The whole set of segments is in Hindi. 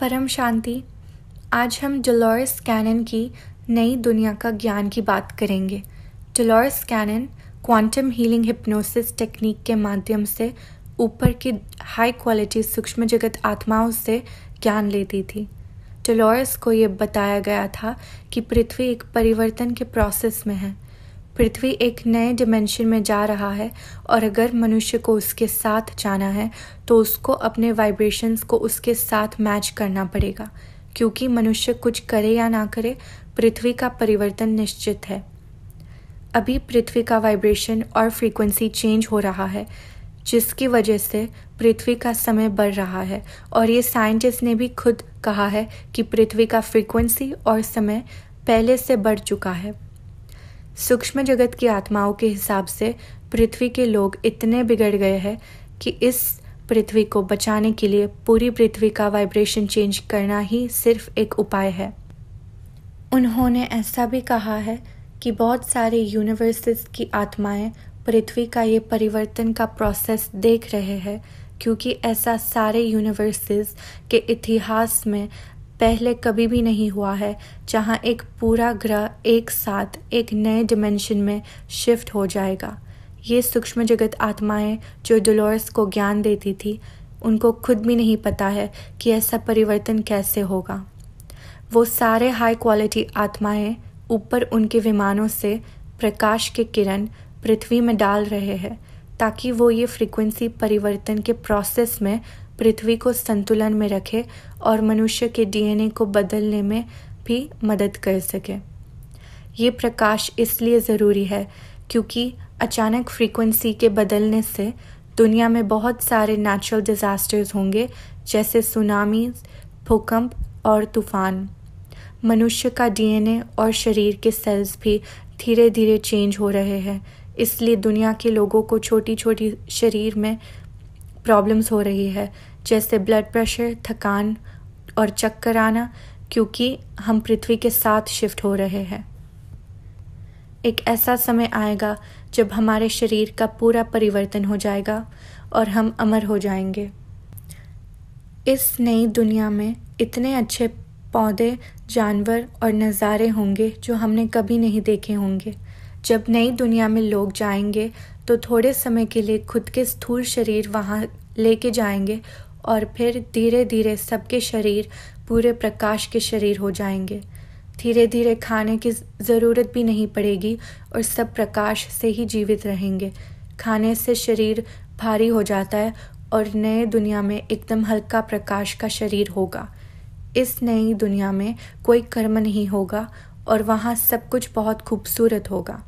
परम शांति आज हम डोलोरस कैनन की नई दुनिया का ज्ञान की बात करेंगे Dolores Cannon quantum healing hypnosis technique के माध्यम से ऊपर की हाई क्वालिटी सूक्ष्म जगत आत्माओं से ज्ञान लेती थी डोलोरस को ये बताया गया था कि पृथ्वी एक परिवर्तन के प्रोसेस में है पृथ्वी एक नए डिमेंशन में जा रहा है और अगर मनुष्य को उसके साथ जाना है तो उसको अपने वाइब्रेशंस को उसके साथ मैच करना पड़ेगा क्योंकि मनुष्य कुछ करे या ना करे पृथ्वी का परिवर्तन निश्चित है अभी पृथ्वी का वाइब्रेशन और फ्रीक्वेंसी चेंज हो रहा है जिसकी वजह से पृथ्वी का समय बढ़ रहा है और ये साइंटिस्ट ने भी खुद कहा है कि पृथ्वी का फ्रीक्वेंसी और समय पहले से बढ़ चुका है सूक्ष्म जगत की आत्माओं के हिसाब से पृथ्वी के लोग इतने बिगड़ गए हैं कि इस पृथ्वी को बचाने के लिए पूरी पृथ्वी का वाइब्रेशन चेंज करना ही सिर्फ एक उपाय है उन्होंने ऐसा भी कहा है कि बहुत सारे यूनिवर्सिस की आत्माएं पृथ्वी का ये परिवर्तन का प्रोसेस देख रहे हैं क्योंकि ऐसा सारे यूनिवर्सिस के इतिहास में पहले कभी भी नहीं हुआ है जहां एक पूरा ग्रह एक साथ एक नए डिमेंशन में शिफ्ट हो जाएगा ये सूक्ष्म जगत आत्माएं जो डोलोरस को ज्ञान देती थी उनको खुद भी नहीं पता है कि ऐसा परिवर्तन कैसे होगा वो सारे हाई क्वालिटी आत्माएं ऊपर उनके विमानों से प्रकाश के किरण पृथ्वी में डाल रहे हैं ताकि वो ये फ्रीक्वेंसी परिवर्तन के प्रोसेस में पृथ्वी को संतुलन में रखे और मनुष्य के डीएनए को बदलने में भी मदद कर सके ये प्रकाश इसलिए ज़रूरी है क्योंकि अचानक फ्रीक्वेंसी के बदलने से दुनिया में बहुत सारे नेचुरल डिज़ास्टर्स होंगे जैसे सुनामी भूकंप और तूफान मनुष्य का डीएनए और शरीर के सेल्स भी धीरे धीरे चेंज हो रहे हैं इसलिए दुनिया के लोगों को छोटी छोटी शरीर में प्रॉब्लम्स हो रही है जैसे ब्लड प्रेशर थकान और चक्कर आना क्योंकि हम पृथ्वी के साथ शिफ्ट हो रहे हैं एक ऐसा समय आएगा जब हमारे शरीर का पूरा परिवर्तन हो जाएगा और हम अमर हो जाएंगे इस नई दुनिया में इतने अच्छे पौधे जानवर और नज़ारे होंगे जो हमने कभी नहीं देखे होंगे जब नई दुनिया में लोग जाएंगे तो थोड़े समय के लिए खुद के स्थूल शरीर वहाँ लेके जाएंगे और फिर धीरे धीरे सबके शरीर पूरे प्रकाश के शरीर हो जाएंगे धीरे धीरे खाने की ज़रूरत भी नहीं पड़ेगी और सब प्रकाश से ही जीवित रहेंगे खाने से शरीर भारी हो जाता है और नए दुनिया में एकदम हल्का प्रकाश का शरीर होगा इस नई दुनिया में कोई कर्म नहीं होगा और वहाँ सब कुछ बहुत खूबसूरत होगा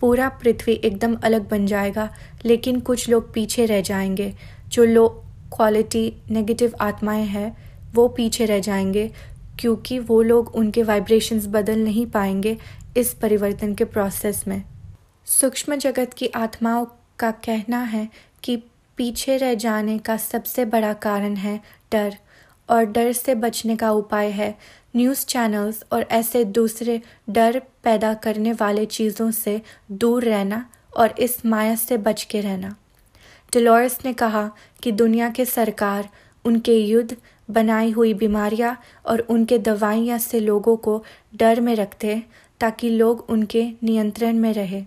पूरा पृथ्वी एकदम अलग बन जाएगा लेकिन कुछ लोग पीछे रह जाएंगे जो लोग क्वालिटी नेगेटिव आत्माएं हैं वो पीछे रह जाएंगे क्योंकि वो लोग उनके वाइब्रेशंस बदल नहीं पाएंगे इस परिवर्तन के प्रोसेस में सूक्ष्म जगत की आत्माओं का कहना है कि पीछे रह जाने का सबसे बड़ा कारण है डर और डर से बचने का उपाय है न्यूज़ चैनल्स और ऐसे दूसरे डर पैदा करने वाले चीज़ों से दूर रहना और इस माया से बच के रहना डलोरस ने कहा कि दुनिया के सरकार उनके युद्ध बनाई हुई बीमारियां और उनके दवाइयां से लोगों को डर में रखते ताकि लोग उनके नियंत्रण में रहे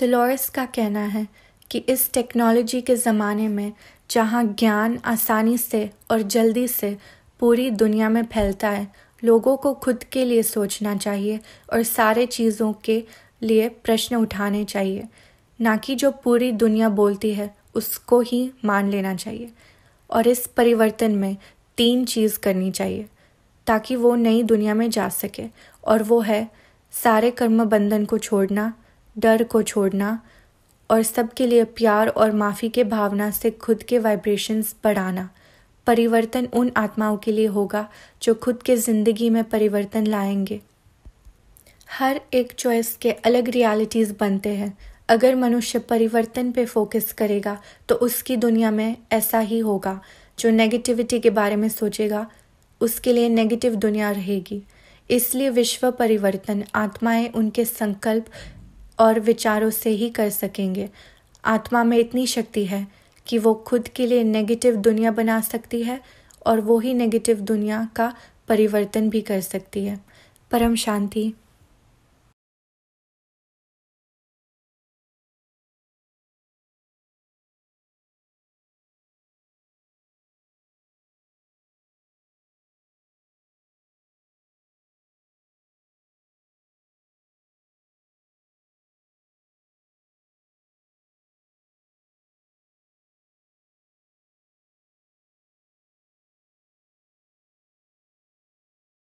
डलोरस का कहना है कि इस टेक्नोलॉजी के ज़माने में जहाँ ज्ञान आसानी से और जल्दी से पूरी दुनिया में फैलता है लोगों को खुद के लिए सोचना चाहिए और सारे चीज़ों के लिए प्रश्न उठाने चाहिए ना कि जो पूरी दुनिया बोलती है उसको ही मान लेना चाहिए और इस परिवर्तन में तीन चीज़ करनी चाहिए ताकि वो नई दुनिया में जा सके और वो है सारे कर्म बंधन को छोड़ना डर को छोड़ना और सबके लिए प्यार और माफ़ी के भावना से खुद के वाइब्रेशंस बढ़ाना परिवर्तन उन आत्माओं के लिए होगा जो खुद के ज़िंदगी में परिवर्तन लाएंगे हर एक चॉइस के अलग रियलिटीज़ बनते हैं अगर मनुष्य परिवर्तन पे फोकस करेगा तो उसकी दुनिया में ऐसा ही होगा जो नेगेटिविटी के बारे में सोचेगा उसके लिए नेगेटिव दुनिया रहेगी इसलिए विश्व परिवर्तन आत्माएं उनके संकल्प और विचारों से ही कर सकेंगे आत्मा में इतनी शक्ति है कि वो खुद के लिए नेगेटिव दुनिया बना सकती है और वो ही नेगेटिव दुनिया का परिवर्तन भी कर सकती है परम शांति